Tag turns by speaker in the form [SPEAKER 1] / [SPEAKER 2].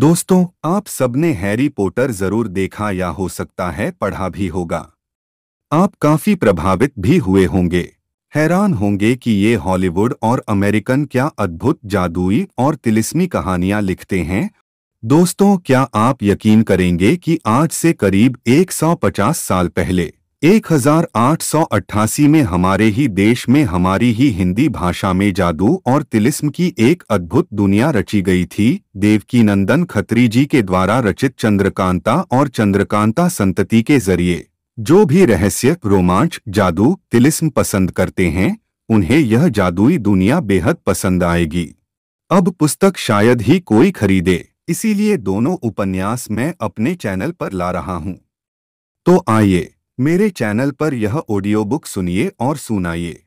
[SPEAKER 1] दोस्तों आप सबने हैरी पॉटर जरूर देखा या हो सकता है पढ़ा भी होगा आप काफी प्रभावित भी हुए होंगे हैरान होंगे कि ये हॉलीवुड और अमेरिकन क्या अद्भुत जादुई और तिलिस्मी कहानियां लिखते हैं दोस्तों क्या आप यकीन करेंगे कि आज से करीब 150 साल पहले 1888 में हमारे ही देश में हमारी ही हिंदी भाषा में जादू और तिलिस्म की एक अद्भुत दुनिया रची गई थी देवकी नंदन खत्री जी के द्वारा रचित चंद्रकांता और चंद्रकांता संतति के जरिए जो भी रहस्य रोमांच जादू तिलिस्म पसंद करते हैं उन्हें यह जादुई दुनिया बेहद पसंद आएगी अब पुस्तक शायद ही कोई खरीदे इसीलिए दोनों उपन्यास मैं अपने चैनल पर ला रहा हूँ तो आइए मेरे चैनल पर यह ऑडियो बुक सुनिए और सुनाइए